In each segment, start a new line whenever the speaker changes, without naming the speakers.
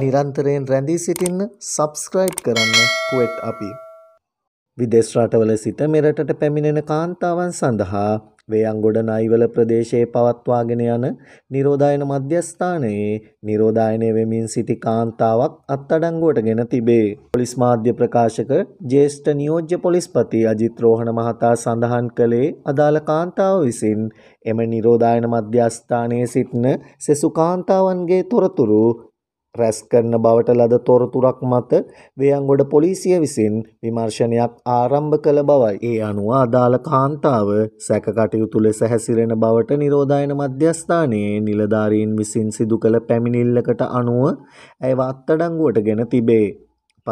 නිරන්තරයෙන් රැඳී සිටින්න සබස්ක්‍රයිබ් කරන්න කුවට් අපි. විදෙස් රටවල සිට මෙරටට පැමිණෙන කාන්තාවන් සඳහා වේයන්ගොඩ නයිවල ප්‍රදේශයේ පවත්වාගෙන යන නිරෝධායන මධ්‍යස්ථානයේ නිරෝධායනය වෙමින් සිටි කාන්තාවක් අත්අඩංගුවට ගෙන තිබේ. පොලිස් මාධ්‍ය ප්‍රකාශක ජ්‍යෙෂ්ඨ නියෝජ්‍ය පොලිස්පති අජිත් රෝහණ මහතා සඳහන් කළේ අදාළ කාන්තාව විසින් එම නිරෝධායන මධ්‍යස්ථානයේ සිටින සෙසු කාන්තාවන්ගේ තොරතුරු රැස් කරන බවට ලද තොරතුරක් මත වේයන්ගොඩ පොලිසිය විසින් විමර්ශනයක් ආරම්භ කළ බවයි. ඒ අනුව අදාළ කාන්තාව සැකකටයුතු ලෙස හැසිරෙන බවට නිරෝධායන මධ්‍යස්ථානයේ නිලධාරීන් විසින් සිදු කළ පැමිණිල්ලකට අනුව ඇයව අත්අඩංගුවට ගෙන තිබේ.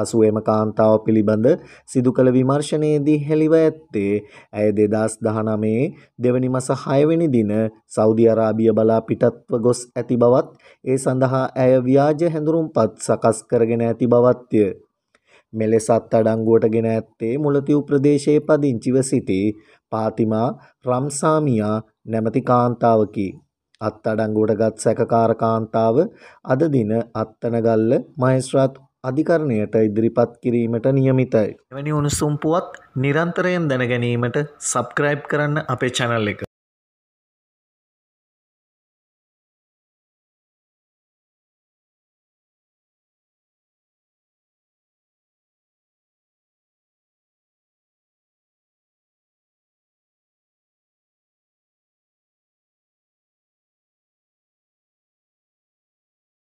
පසුවම කාන්තාව පිළිබඳ සිදු කළ විමර්ශනයේදී හෙළිව ඇත්තේ ඇය 2019 දෙවනි මස 6 වෙනි දින සෞදි අරාබිය බලා පිටත්ව ගොස් ඇති බවත් ඒ සඳහා ඇය ව්‍යාජ හැඳුරුම්පත් සකස් කරගෙන ඇති බවත්ය. මෙලෙසත් අඩංගුවට ගෙන ඇත්තේ මුලතිව් ප්‍රදේශයේ පදිංචිව සිටි පාතිමා රම්සාමියා නැමැති කාන්තාවකි. අත් අඩංගුවට ගත් සැකකාර කාන්තාව අද දින අත්තනගල්ල මහේස්ත්‍රාත් අධිකරණයට ඉදිරිපත් කිරීමට නියමිතයි. එවැනි උණුසුම් පුවත් නිරන්තරයෙන් දැනගැනීමට සබ්ක්‍රයිබ් කරන්න අපේ චැනල් එක.